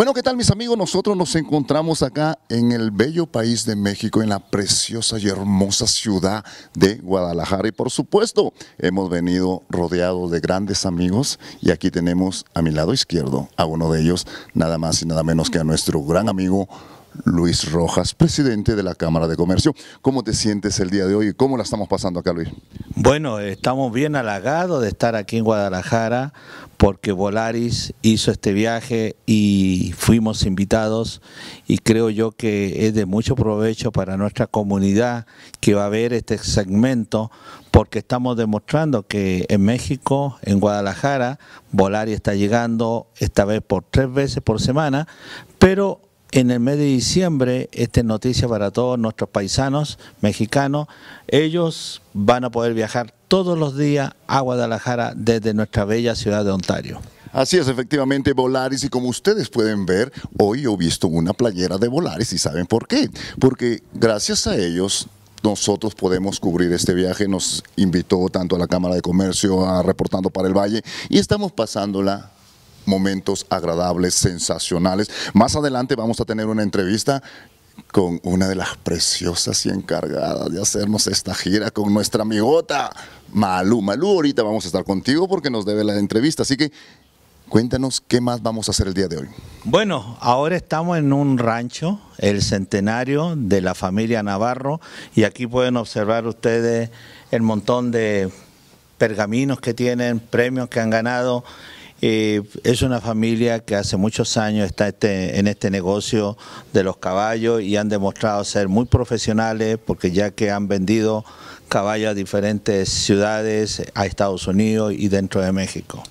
Bueno, ¿qué tal mis amigos? Nosotros nos encontramos acá en el bello país de México, en la preciosa y hermosa ciudad de Guadalajara. Y por supuesto, hemos venido rodeados de grandes amigos y aquí tenemos a mi lado izquierdo a uno de ellos, nada más y nada menos que a nuestro gran amigo Luis Rojas, presidente de la Cámara de Comercio. ¿Cómo te sientes el día de hoy cómo la estamos pasando acá, Luis? Bueno, estamos bien halagados de estar aquí en Guadalajara porque Volaris hizo este viaje y fuimos invitados y creo yo que es de mucho provecho para nuestra comunidad que va a ver este segmento porque estamos demostrando que en México, en Guadalajara, Volaris está llegando esta vez por tres veces por semana, pero en el mes de diciembre, esta es noticia para todos nuestros paisanos mexicanos, ellos van a poder viajar todos los días a Guadalajara desde nuestra bella ciudad de Ontario. Así es, efectivamente, Volaris, y como ustedes pueden ver, hoy he visto una playera de Volaris, y ¿saben por qué? Porque gracias a ellos nosotros podemos cubrir este viaje. Nos invitó tanto a la Cámara de Comercio, a Reportando para el Valle, y estamos pasándola momentos agradables, sensacionales. Más adelante vamos a tener una entrevista con una de las preciosas y encargadas de hacernos esta gira con nuestra amigota Malú. Malú, ahorita vamos a estar contigo porque nos debe la entrevista, así que cuéntanos qué más vamos a hacer el día de hoy. Bueno, ahora estamos en un rancho, el centenario de la familia Navarro, y aquí pueden observar ustedes el montón de pergaminos que tienen, premios que han ganado eh, es una familia que hace muchos años está este, en este negocio de los caballos y han demostrado ser muy profesionales porque ya que han vendido caballos a diferentes ciudades, a Estados Unidos y dentro de México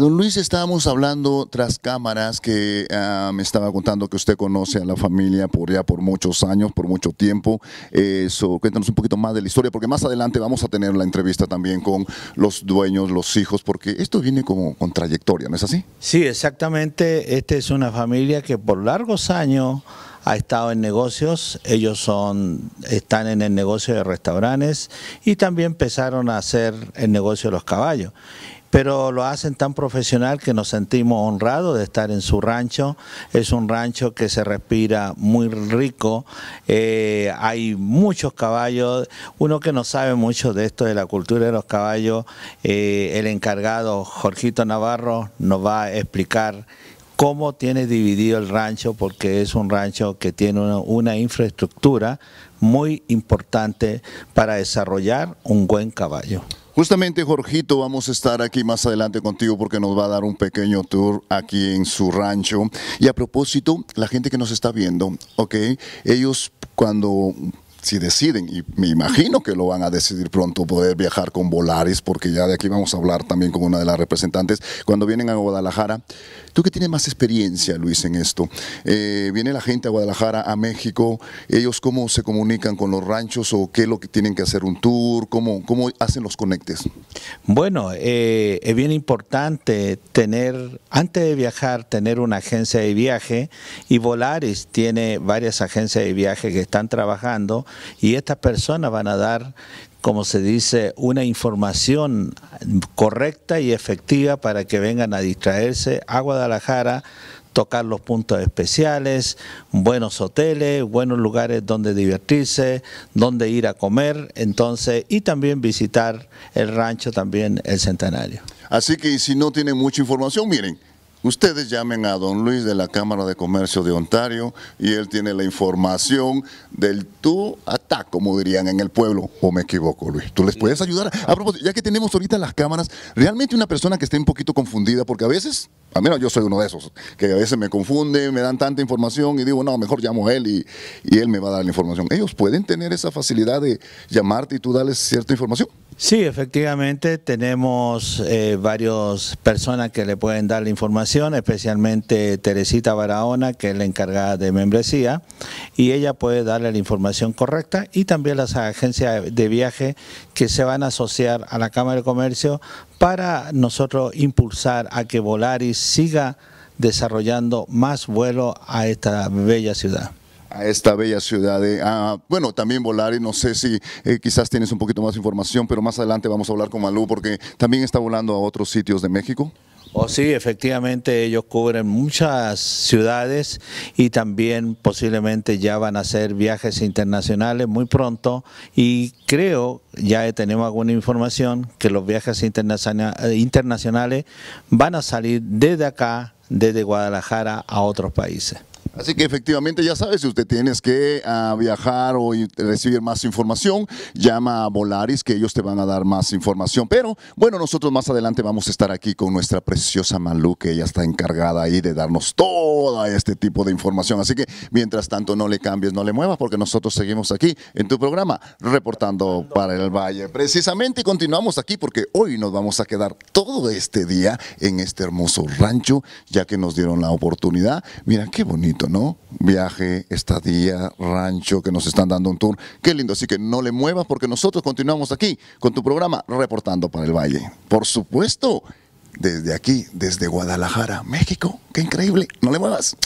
don Luis estábamos hablando tras cámaras que ah, me estaba contando que usted conoce a la familia por ya por muchos años, por mucho tiempo. Eso, cuéntanos un poquito más de la historia, porque más adelante vamos a tener la entrevista también con los dueños, los hijos, porque esto viene como con trayectoria, ¿no es así? Sí, exactamente. Esta es una familia que por largos años ha estado en negocios, ellos son, están en el negocio de restaurantes y también empezaron a hacer el negocio de los caballos pero lo hacen tan profesional que nos sentimos honrados de estar en su rancho. Es un rancho que se respira muy rico, eh, hay muchos caballos. Uno que no sabe mucho de esto, de la cultura de los caballos, eh, el encargado Jorgito Navarro nos va a explicar cómo tiene dividido el rancho, porque es un rancho que tiene una infraestructura muy importante para desarrollar un buen caballo. Justamente, Jorgito, vamos a estar aquí más adelante contigo porque nos va a dar un pequeño tour aquí en su rancho. Y a propósito, la gente que nos está viendo, ¿ok? Ellos cuando si deciden, y me imagino que lo van a decidir pronto, poder viajar con Volaris, porque ya de aquí vamos a hablar también con una de las representantes, cuando vienen a Guadalajara. Tú que tienes más experiencia, Luis, en esto, eh, viene la gente a Guadalajara, a México, ellos cómo se comunican con los ranchos o qué es lo que tienen que hacer un tour, cómo, cómo hacen los conectes. Bueno, eh, es bien importante tener, antes de viajar, tener una agencia de viaje y Volaris tiene varias agencias de viaje que están trabajando y estas personas van a dar, como se dice, una información correcta y efectiva para que vengan a distraerse a Guadalajara tocar los puntos especiales, buenos hoteles, buenos lugares donde divertirse, donde ir a comer, entonces, y también visitar el rancho, también el centenario. Así que si no tienen mucha información, miren, Ustedes llamen a don Luis de la Cámara de Comercio de Ontario y él tiene la información del tú ataco, como dirían en el pueblo, o me equivoco, Luis. ¿Tú les puedes ayudar? A propósito, ya que tenemos ahorita las cámaras, realmente una persona que esté un poquito confundida, porque a veces, a menos yo soy uno de esos, que a veces me confunde, me dan tanta información y digo, no, mejor llamo a él y, y él me va a dar la información. Ellos pueden tener esa facilidad de llamarte y tú darles cierta información. Sí, efectivamente, tenemos eh, varias personas que le pueden dar la información, especialmente Teresita Barahona, que es la encargada de membresía, y ella puede darle la información correcta, y también las agencias de viaje que se van a asociar a la Cámara de Comercio para nosotros impulsar a que Volaris siga desarrollando más vuelos a esta bella ciudad a esta bella ciudad de, eh, bueno, también volar y no sé si eh, quizás tienes un poquito más de información, pero más adelante vamos a hablar con Malú porque también está volando a otros sitios de México. Oh, sí, efectivamente ellos cubren muchas ciudades y también posiblemente ya van a hacer viajes internacionales muy pronto y creo, ya tenemos alguna información, que los viajes internacionales van a salir desde acá, desde Guadalajara a otros países. Así que efectivamente ya sabes, si usted tienes que ah, viajar o recibir más información, llama a Volaris que ellos te van a dar más información. Pero bueno, nosotros más adelante vamos a estar aquí con nuestra preciosa Malu, que ella está encargada ahí de darnos Todo este tipo de información. Así que mientras tanto no le cambies, no le muevas, porque nosotros seguimos aquí en tu programa reportando para el Valle. Precisamente continuamos aquí porque hoy nos vamos a quedar todo este día en este hermoso rancho, ya que nos dieron la oportunidad. Mira qué bonito ¿no? Viaje, estadía, rancho, que nos están dando un tour. Qué lindo, así que no le muevas porque nosotros continuamos aquí con tu programa Reportando para el Valle. Por supuesto, desde aquí, desde Guadalajara, México. Qué increíble, no le muevas.